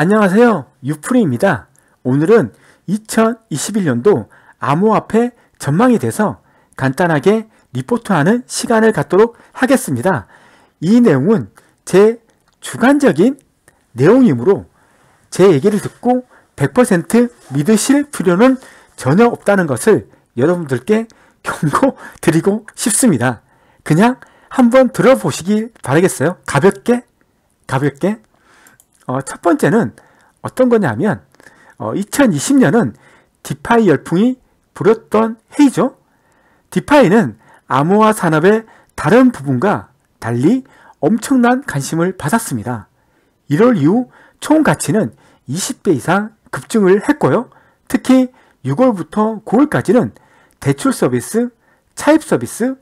안녕하세요. 유프리입니다. 오늘은 2021년도 암호화폐 전망이돼서 간단하게 리포트하는 시간을 갖도록 하겠습니다. 이 내용은 제 주관적인 내용이므로 제 얘기를 듣고 100% 믿으실 필요는 전혀 없다는 것을 여러분들께 경고드리고 싶습니다. 그냥 한번 들어보시길 바라겠어요. 가볍게, 가볍게. 어, 첫 번째는 어떤 거냐면 어, 2020년은 디파이 열풍이 불었던 해이죠. 디파이는 암호화 산업의 다른 부분과 달리 엄청난 관심을 받았습니다. 1월 이후 총 가치는 20배 이상 급증을 했고요. 특히 6월부터 9월까지는 대출 서비스, 차입 서비스,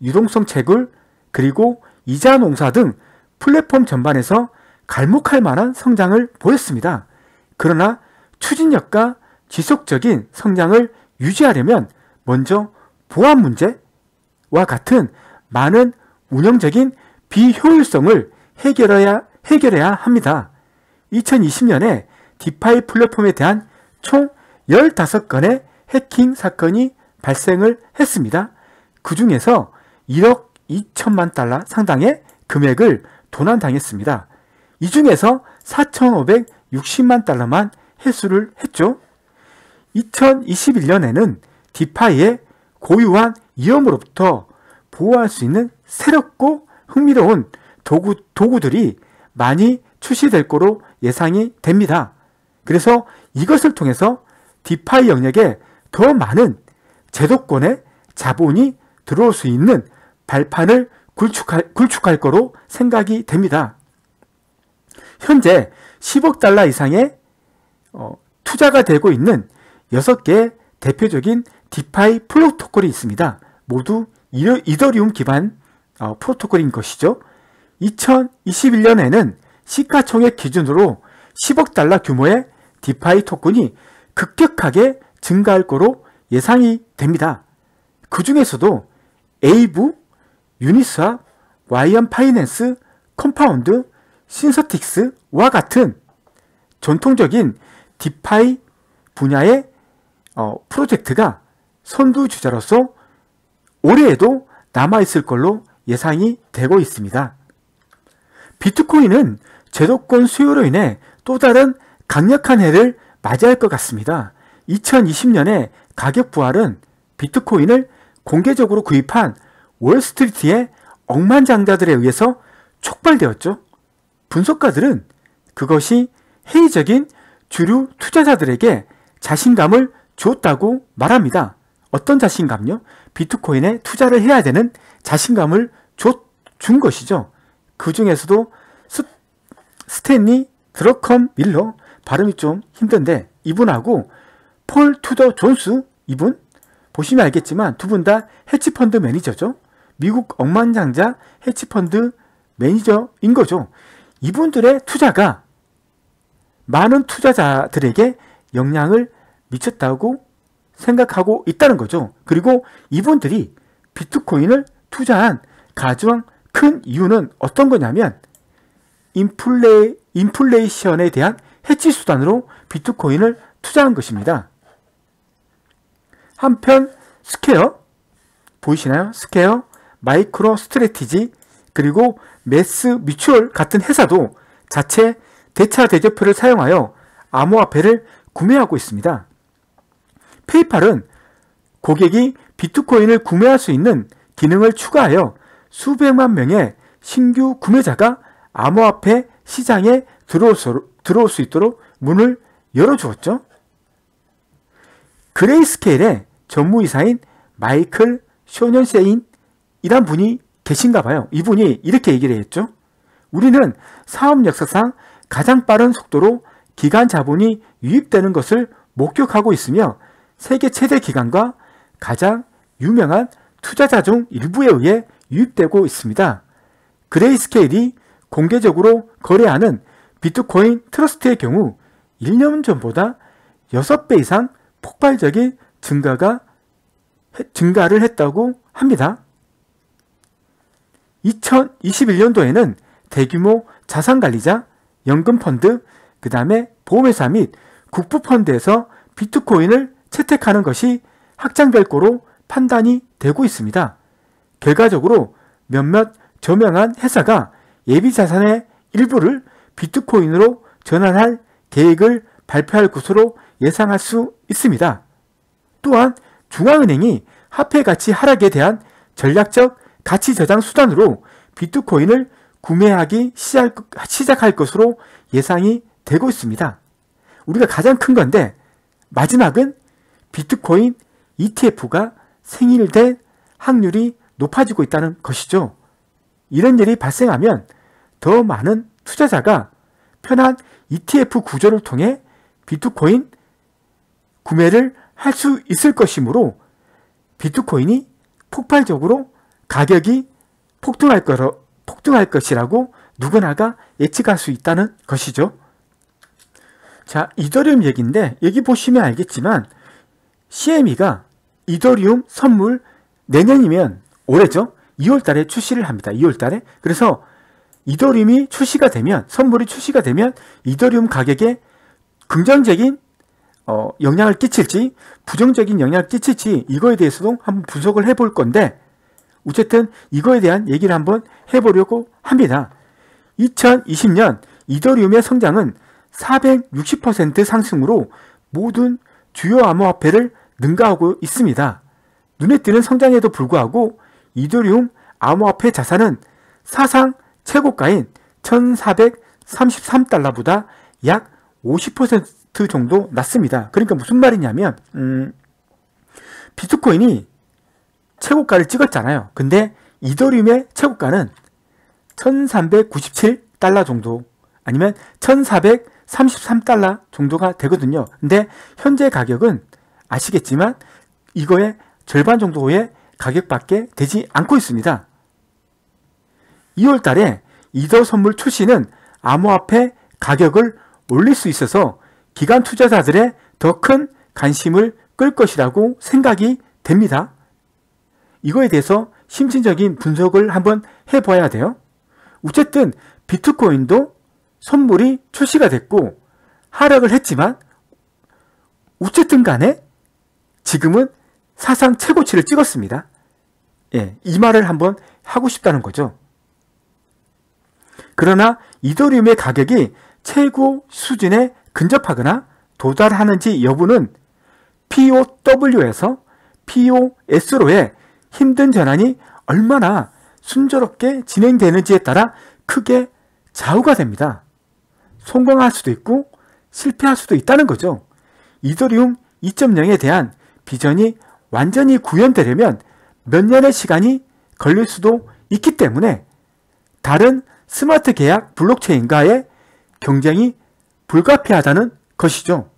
유동성 채굴, 그리고 이자 농사 등 플랫폼 전반에서 갈목할 만한 성장을 보였습니다. 그러나 추진력과 지속적인 성장을 유지하려면 먼저 보안 문제와 같은 많은 운영적인 비효율성을 해결해야, 해결해야 합니다. 2020년에 디파이 플랫폼에 대한 총 15건의 해킹 사건이 발생을 했습니다. 그 중에서 1억 2천만 달러 상당의 금액을 도난당했습니다. 이 중에서 4,560만 달러만 회수를 했죠. 2021년에는 디파이의 고유한 위험으로부터 보호할 수 있는 새롭고 흥미로운 도구, 도구들이 많이 출시될 거로 예상이 됩니다. 그래서 이것을 통해서 디파이 영역에 더 많은 제도권의 자본이 들어올 수 있는 발판을 굴축할, 굴축할 거로 생각이 됩니다. 현재 10억 달러 이상의 어, 투자가 되고 있는 6개 대표적인 디파이 프로토콜이 있습니다. 모두 이더리움 기반 어, 프로토콜인 것이죠. 2021년에는 시가총액 기준으로 10억 달러 규모의 디파이 토큰이 급격하게 증가할 거로 예상이 됩니다. 그 중에서도 에이브, 유니스와 와이언 파이낸스, 컴파운드, 신서틱스와 같은 전통적인 디파이 분야의 어, 프로젝트가 선두주자로서 올해에도 남아있을 걸로 예상이 되고 있습니다. 비트코인은 제도권 수요로 인해 또 다른 강력한 해를 맞이할 것 같습니다. 2020년에 가격 부활은 비트코인을 공개적으로 구입한 월스트리트의 억만장자들에 의해서 촉발되었죠. 분석가들은 그것이 회의적인 주류 투자자들에게 자신감을 줬다고 말합니다. 어떤 자신감요? 비트코인에 투자를 해야 되는 자신감을 줬, 준 것이죠. 그 중에서도 스, 스탠리 드러컴 밀러 발음이 좀 힘든데 이분하고 폴 투더 존스 이분 보시면 알겠지만 두 분 다 해치펀드 매니저죠. 미국 억만장자 해치펀드 매니저인 거죠. 이분들의 투자가 많은 투자자들에게 영향을 미쳤다고 생각하고 있다는 거죠. 그리고 이분들이 비트코인을 투자한 가장 큰 이유는 어떤 거냐면 인플레, 인플레이션에 대한 해치 수단으로 비트코인을 투자한 것입니다. 한편 스퀘어 보이시나요? 스퀘어, 마이크로 스트레티지 그리고 메스 미추얼 같은 회사도 자체 대차 대조표를 사용하여 암호화폐를 구매하고 있습니다. 페이팔은 고객이 비트코인을 구매할 수 있는 기능을 추가하여 수백만 명의 신규 구매자가 암호화폐 시장에 들어올 수 있도록 문을 열어주었죠. 그레이스케일의 전무이사인 마이클 쇼년세인이란 분이 계신가 봐요. 이분이 이렇게 얘기를 했죠. 우리는 사업 역사상 가장 빠른 속도로 기간 자본이 유입되는 것을 목격하고 있으며 세계 최대 기관과 가장 유명한 투자자 중 일부에 의해 유입되고 있습니다. 그레이스케일이 공개적으로 거래하는 비트코인 트러스트의 경우 1년 전보다 6배 이상 폭발적인 증가가 증가를 했다고 합니다. 2021년도에는 대규모 자산관리자, 연금펀드, 그 다음에 보험회사 및 국부펀드에서 비트코인을 채택하는 것이 확장별고로 판단이 되고 있습니다. 결과적으로 몇몇 저명한 회사가 예비자산의 일부를 비트코인으로 전환할 계획을 발표할 것으로 예상할 수 있습니다. 또한 중앙은행이 화폐 가치 하락에 대한 전략적 가치 저장 수단으로 비트코인을 구매하기 시작할 것으로 예상이 되고 있습니다. 우리가 가장 큰 건데 마지막은 비트코인 ETF가 생일될 확률이 높아지고 있다는 것이죠. 이런 일이 발생하면 더 많은 투자자가 편한 ETF 구조를 통해 비트코인 구매를 할 수 있을 것이므로 비트코인이 폭발적으로 가격이 폭등할, 거로, 폭등할 것이라고 누구나가 예측할 수 있다는 것이죠. 자, 이더리움 얘기인데 여기 보시면 알겠지만 CME가 이더리움 선물 내년이면 올해죠. 2월 달에 출시를 합니다. 2월 달에. 그래서 이더리움이 출시가 되면 선물이 출시가 되면 이더리움 가격에 긍정적인 어, 영향을 끼칠지 부정적인 영향을 끼칠지 이거에 대해서도 한번 분석을 해 볼 건데 어쨌든 이거에 대한 얘기를 한번 해보려고 합니다. 2020년 이더리움의 성장은 460% 상승으로 모든 주요 암호화폐를 능가하고 있습니다. 눈에 띄는 성장에도 불구하고 이더리움 암호화폐 자산은 사상 최고가인 1433달러보다 약 50% 정도 낮습니다. 그러니까 무슨 말이냐면 음, 비트코인이 최고가를 찍었잖아요. 근데 이더리움의 최고가는 1397달러 정도 아니면 1433달러 정도가 되거든요. 근데 현재 가격은 아시겠지만 이거의 절반 정도의 가격밖에 되지 않고 있습니다. 2월 달에 이더 선물 출시는 암호화폐 가격을 올릴 수 있어서 기관 투자자들의 더 큰 관심을 끌 것이라고 생각이 됩니다. 이거에 대해서 심층적인 분석을 한번 해봐야 돼요. 어쨌든 비트코인도 선물이 출시가 됐고 하락을 했지만 어쨌든 간에 지금은 사상 최고치를 찍었습니다. 예, 이 말을 한번 하고 싶다는 거죠. 그러나 이더리움의 가격이 최고 수준에 근접하거나 도달하는지 여부는 POW에서 POS로의 힘든 전환이 얼마나 순조롭게 진행되는지에 따라 크게 좌우가 됩니다. 성공할 수도 있고 실패할 수도 있다는 거죠. 이더리움 2.0에 대한 비전이 완전히 구현되려면 몇 년의 시간이 걸릴 수도 있기 때문에 다른 스마트 계약 블록체인과의 경쟁이 불가피하다는 것이죠.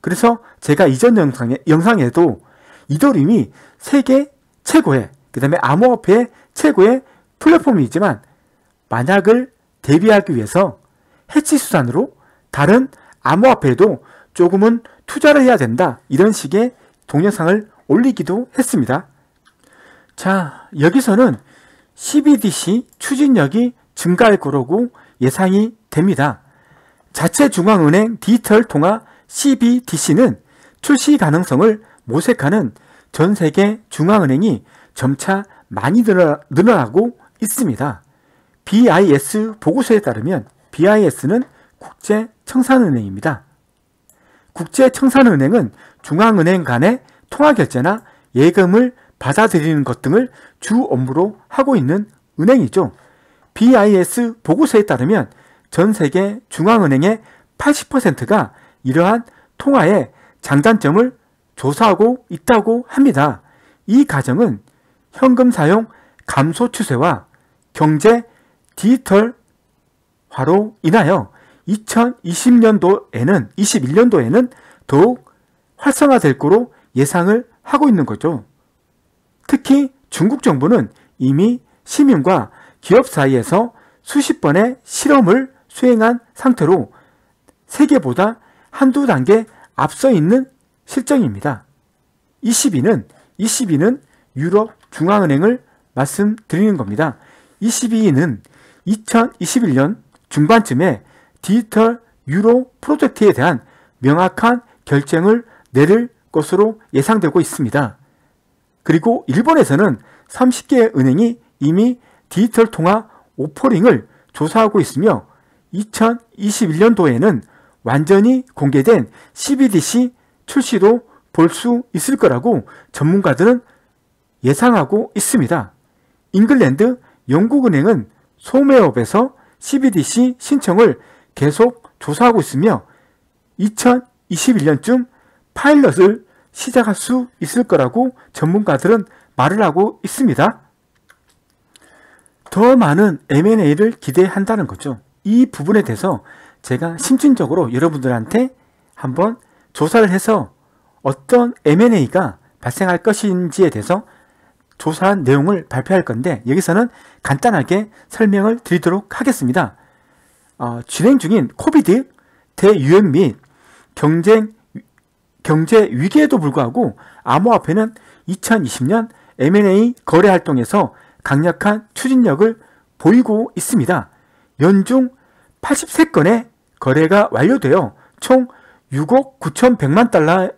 그래서 제가 이전 영상에, 영상에도 이더리움이 세계 최고의 그 다음에 암호화폐의 최고의 플랫폼이 있지만 만약을 대비하기 위해서 해치 수단으로 다른 암호화폐에도 조금은 투자를 해야 된다 이런 식의 동영상을 올리기도 했습니다. 자 여기서는 CBDC 추진력이 증가할 거라고 예상이 됩니다. 자체 중앙은행 디지털 통화 CBDC는 출시 가능성을 모색하는 전 세계 중앙은행이 점차 많이 늘어, 늘어나고 있습니다. BIS 보고서에 따르면 BIS는 국제청산은행입니다. 국제청산은행은 중앙은행 간의 통화결제나 예금을 받아들이는 것 등을 주 업무로 하고 있는 은행이죠. BIS 보고서에 따르면 전 세계 중앙은행의 80%가 이러한 통화의 장단점을 조사하고 있다고 합니다. 이 과정은 현금 사용 감소 추세와 경제 디지털화로 인하여 2020년도에는 21년도에는 더욱 활성화될 거로 예상을 하고 있는 거죠. 특히 중국 정부는 이미 시민과 기업 사이에서 수십 번의 실험을 수행한 상태로 세계보다 한두 단계 앞서 있는 실정입니다. ECB는 ECB는 유럽 중앙은행을 말씀드리는 겁니다. ECB는 2021년 중반쯤에 디지털 유로 프로젝트에 대한 명확한 결정을 내릴 것으로 예상되고 있습니다. 그리고 일본에서는 30개의 은행이 이미 디지털 통화 오퍼링을 조사하고 있으며 2021년도에는 완전히 공개된 CBDC 출시도볼수 있을 거라고 전문가들은 예상하고 있습니다. 잉글랜드 영국은행은 소매업에서 CBDC 신청을 계속 조사하고 있으며 2021년쯤 파일럿을 시작할 수 있을 거라고 전문가들은 말을 하고 있습니다. 더 많은 M&A를 기대한다는 거죠. 이 부분에 대해서 제가 심층적으로 여러분들한테 한번 조사를 해서 어떤 M&A가 발생할 것인지에 대해서 조사한 내용을 발표할 건데 여기서는 간단하게 설명을 드리도록 하겠습니다. 어, 진행 중인 코비드 대유행 및 경쟁 경제 위기에도 불구하고 암호화폐는 2020년 M&A 거래 활동에서 강력한 추진력을 보이고 있습니다. 연중 83건의 거래가 완료되어 총 6억 9,100만 천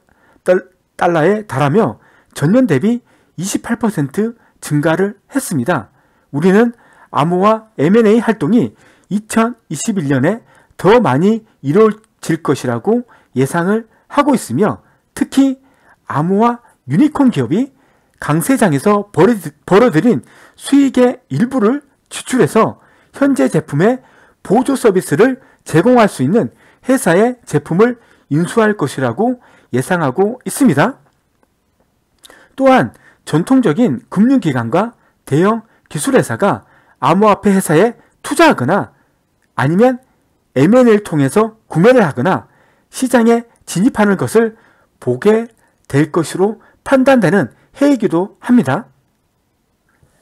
달러, 달러, 에 달하며 전년 대비 28% 증가를 했습니다. 우리는 암호화 M&A 활동이 2021년에 더 많이 이루어질 것이라고 예상을 하고 있으며 특히 암호화 유니콘 기업이 강세장에서 벌어들인 수익의 일부를 지출해서 현재 제품의 보조 서비스를 제공할 수 있는 회사의 제품을 인수할 것이라고 예상하고 있습니다. 또한 전통적인 금융기관과 대형 기술회사가 암호화폐 회사에 투자하거나 아니면 M&A를 통해서 구매를 하거나 시장에 진입하는 것을 보게 될 것으로 판단되는 해이기도 합니다.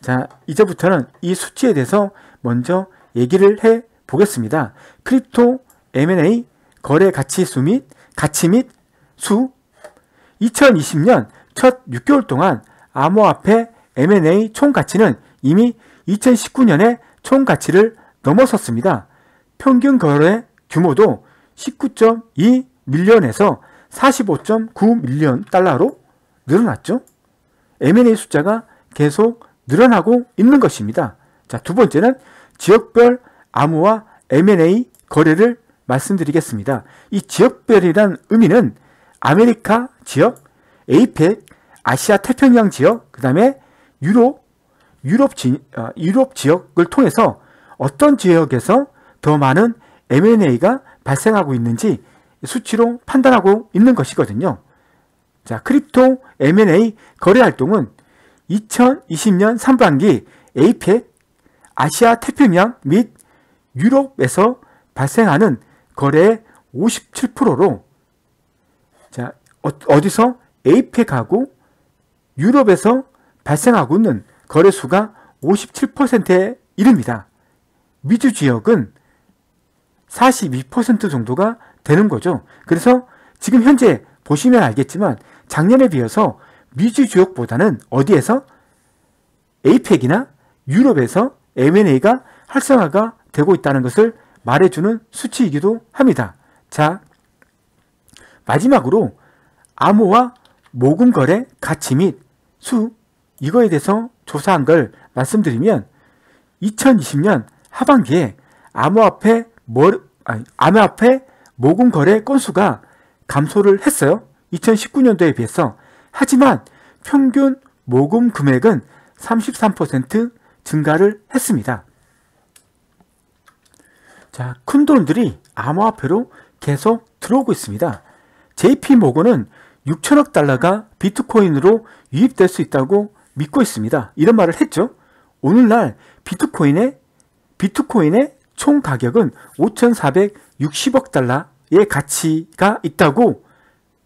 자, 이제부터는 이 수치에 대해서 먼저 얘기를 해 보겠습니다. 크립토 M&A 거래 가치 수및 가치 및 수, 2020년 첫 6개월 동안 암호화폐 M&A 총 가치는 이미 2019년의 총 가치를 넘어섰습니다. 평균 거래 규모도 19.2 밀리언에서 45.9 밀리언 달러로 늘어났죠. M&A 숫자가 계속 늘어나고 있는 것입니다. 자, 두 번째는 지역별 암호화 M&A 거래를 말씀드리겠습니다. 이 지역별이란 의미는 아메리카 지역, 에이펙, 아시아 태평양 지역, 그 다음에 유럽, 유럽, 지, 어, 유럽 지역을 통해서 어떤 지역에서 더 많은 M&A가 발생하고 있는지 수치로 판단하고 있는 것이거든요. 자, 크립토 M&A 거래 활동은 2020년 3반기 에이펙, 아시아 태평양 및 유럽에서 발생하는 거래의 57%로 자 어-, 어디서 에이펙하고 유럽에서 발생하고 있는 거래수가 57%에 이릅니다. 미주 지역은 42% 정도가 되는 거죠. 그래서 지금 현재 보시면 알겠지만 작년에 비해서 미주 지역보다는 어디에서 에이펙이나 유럽에서 M&A가 활성화가 되고 있다는 것을 말해주는 수치이기도 합니다. 자, 마지막으로 암호와 모금거래 가치 및 수 이거에 대해서 조사한 걸 말씀드리면 2020년 하반기에 암호화폐 머, 아니, 암호화폐 모금거래 건수가 감소를 했어요. 2019년도에 비해서. 하지만 평균 모금 금액은 33% 증가를 했습니다. 자, 큰 돈들이 암호화폐로 계속 들어오고 있습니다. JP 모건은 6천억 달러가 비트코인으로 유입될 수 있다고 믿고 있습니다. 이런 말을 했죠. 오늘날 비트코인의 비트코인의 총 가격은 5,460억 달러의 가치가 있다고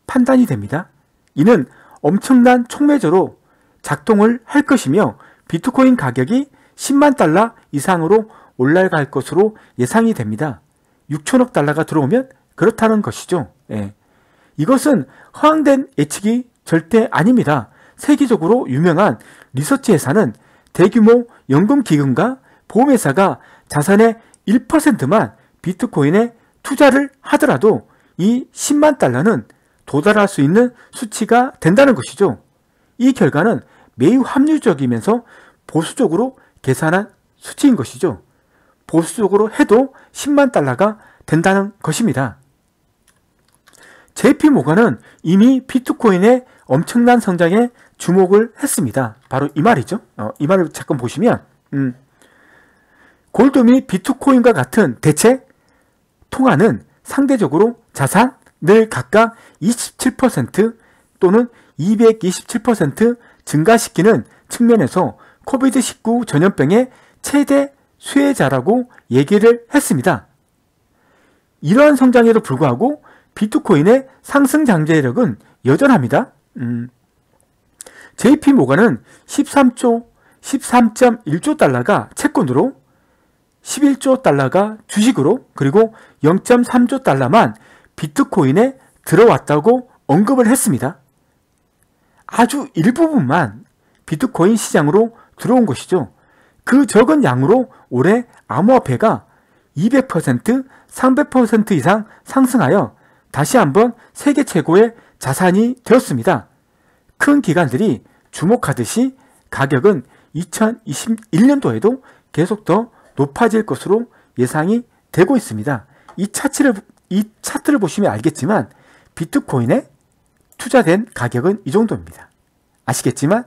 판단이 됩니다. 이는 엄청난 총매조로 작동을 할 것이며 비트코인 가격이 10만 달러 이상으로 올라갈 것으로 예상이 됩니다. 6천억 달러가 들어오면 그렇다는 것이죠. 예. 이것은 허황된 예측이 절대 아닙니다. 세계적으로 유명한 리서치 회사는 대규모 연금기금과 보험회사가 자산의 1%만 비트코인에 투자를 하더라도 이 10만 달러는 도달할 수 있는 수치가 된다는 것이죠. 이 결과는 매우 합리적이면서 보수적으로 계산한 수치인 것이죠. 보수적으로 해도 10만 달러가 된다는 것입니다. JP 모건은 이미 비트코인의 엄청난 성장에 주목을 했습니다. 바로 이 말이죠. 어, 이 말을 잠깐 보시면 음, 골드미 비트코인과 같은 대체 통화는 상대적으로 자산을 각각 27% 또는 227% 증가시키는 측면에서 코비드 19 전염병의 최대 수혜자라고 얘기를 했습니다. 이러한 성장에도 불구하고 비트코인의 상승 잠재력은 여전합니다. 음, JP 모간은 13조 13.1조 달러가 채권으로 11조 달러가 주식으로 그리고 0.3조 달러만 비트코인에 들어왔다고 언급을 했습니다. 아주 일부분만 비트코인 시장으로 들어온 것이죠. 그 적은 양으로 올해 암호화폐가 200%, 300% 이상 상승하여 다시 한번 세계 최고의 자산이 되었습니다. 큰 기관들이 주목하듯이 가격은 2021년도에도 계속 더 높아질 것으로 예상이 되고 있습니다. 이 차트를, 이 차트를 보시면 알겠지만 비트코인에 투자된 가격은 이 정도입니다. 아시겠지만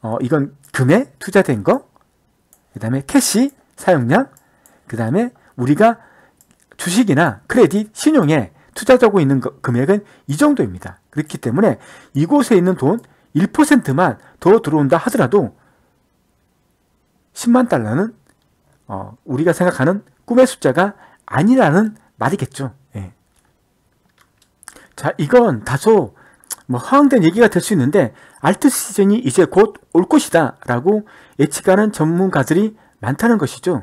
어, 이건 금에 투자된 거그 다음에 캐시 사용량, 그 다음에 우리가 주식이나 크레딧, 신용에 투자하고 있는 금액은 이 정도입니다. 그렇기 때문에 이곳에 있는 돈 1%만 더 들어온다 하더라도 10만 달러는 어, 우리가 생각하는 꿈의 숫자가 아니라는 말이겠죠. 예. 자, 이건 다소 뭐 허황된 얘기가 될 수 있는데 알트 시즌이 이제 곧 올 것이다 라고 예측하는 전문가들이 많다는 것이죠.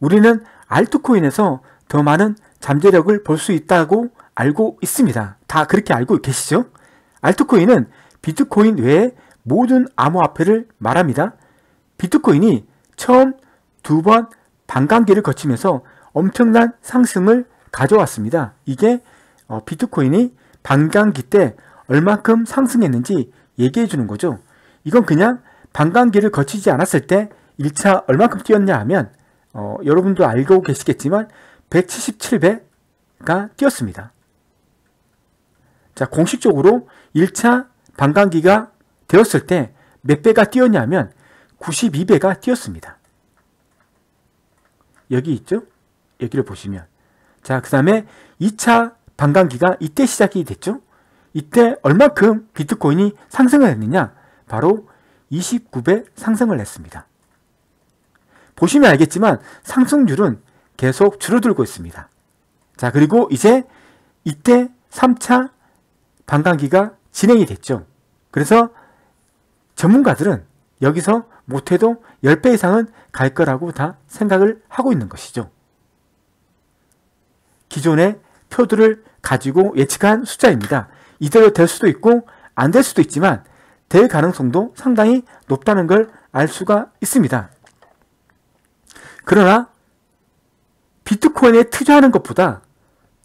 우리는 알트코인에서 더 많은 잠재력을 볼 수 있다고 알고 있습니다. 다 그렇게 알고 계시죠? 알트코인은 비트코인 외에 모든 암호화폐를 말합니다. 비트코인이 처음 두 번 반감기를 거치면서 엄청난 상승을 가져왔습니다. 이게 어, 비트코인이 반감기 때 얼만큼 상승했는지 얘기해 주는 거죠. 이건 그냥 반감기를 거치지 않았을 때 1차 얼만큼 뛰었냐 하면 어, 여러분도 알고 계시겠지만 177배가 뛰었습니다. 자 공식적으로 1차 반감기가 되었을 때 몇 배가 뛰었냐면 92배가 뛰었습니다. 여기 있죠? 여기를 보시면 자그 다음에 2차 반감기가 이때 시작이 됐죠? 이때 얼마큼 비트코인이 상승을 했느냐? 바로 29배 상승을 했습니다. 보시면 알겠지만 상승률은 계속 줄어들고 있습니다. 자, 그리고 이제 이때 3차 반감기가 진행이 됐죠. 그래서 전문가들은 여기서 못해도 10배 이상은 갈 거라고 다 생각을 하고 있는 것이죠. 기존의 표들을 가지고 예측한 숫자입니다. 이대로 될 수도 있고 안 될 수도 있지만 될 가능성도 상당히 높다는 걸 알 수가 있습니다. 그러나 비트코인에 투자하는 것보다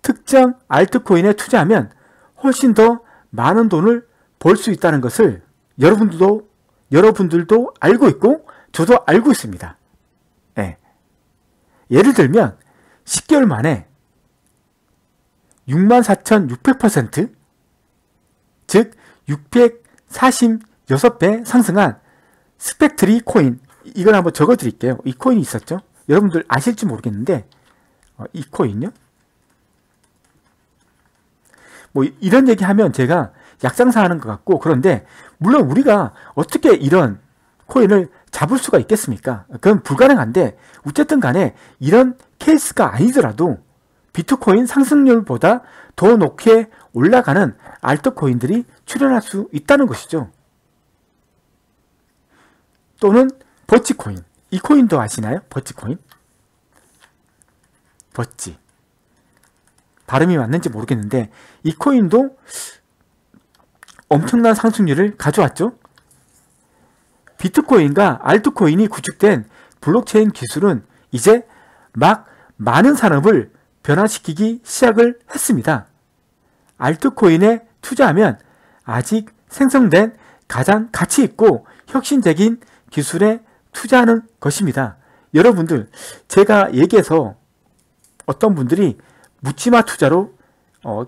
특정 알트코인에 투자하면 훨씬 더 많은 돈을 벌 수 있다는 것을 여러분들도 여러분들도 알고 있고 저도 알고 있습니다. 예. 예를 들면 10개월 만에 64,600%즉 646배 상승한 스펙트리 코인 이걸 한번 적어 드릴게요. 이 코인이 있었죠? 여러분들 아실지 모르겠는데 어, 이 코인요? 뭐 이런 얘기 하면 제가 약상사하는 것 같고 그런데 물론 우리가 어떻게 이런 코인을 잡을 수가 있겠습니까? 그건 불가능한데 어쨌든 간에 이런 케이스가 아니더라도 비트코인 상승률보다 더 높게 올라가는 알트코인들이 출현할 수 있다는 것이죠. 또는 버치코인. 이 코인도 아시나요? 버치코인. 버치. 발음이 맞는지 모르겠는데 이 코인도 엄청난 상승률을 가져왔죠. 비트코인과 알트코인이 구축된 블록체인 기술은 이제 막 많은 산업을 변화시키기 시작을 했습니다. 알트코인에 투자하면 아직 생성된 가장 가치 있고 혁신적인 기술에 투자하는 것입니다. 여러분들 제가 얘기해서 어떤 분들이 묻지마 투자로 어,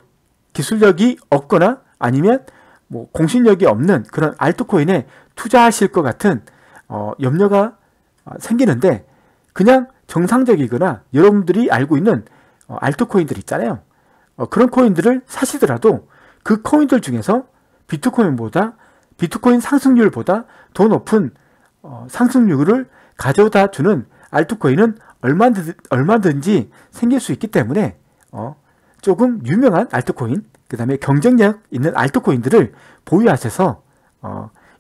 기술력이 없거나 아니면 뭐 공신력이 없는 그런 알트코인에 투자하실 것 같은 어, 염려가 생기는데 그냥 정상적이거나 여러분들이 알고 있는 어, 알트 코인들 있잖아요. 어, 그런 코인들을 사시더라도 그 코인들 중에서 비트코인보다 비트코인 상승률보다 더 높은 어, 상승률을 가져다 주는 알트코인은 얼마든, 얼마든지 생길 수 있기 때문에 조금 유명한 알트코인그 다음에 경쟁력 있는 알트코인들을 보유하셔서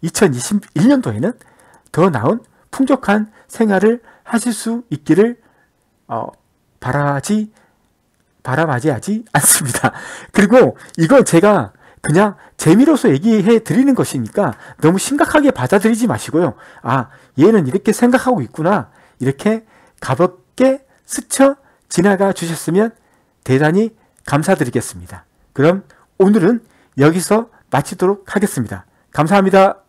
2021년도에는 더 나은 풍족한 생활을 하실 수 있기를 바라지 바람맞지하지 않습니다. 그리고 이걸 제가 그냥 재미로서 얘기해 드리는 것이니까 너무 심각하게 받아들이지 마시고요. 아, 얘는 이렇게 생각하고 있구나. 이렇게 가볍게 스쳐 지나가 주셨으면 대단히 감사드리겠습니다. 그럼 오늘은 여기서 마치도록 하겠습니다. 감사합니다.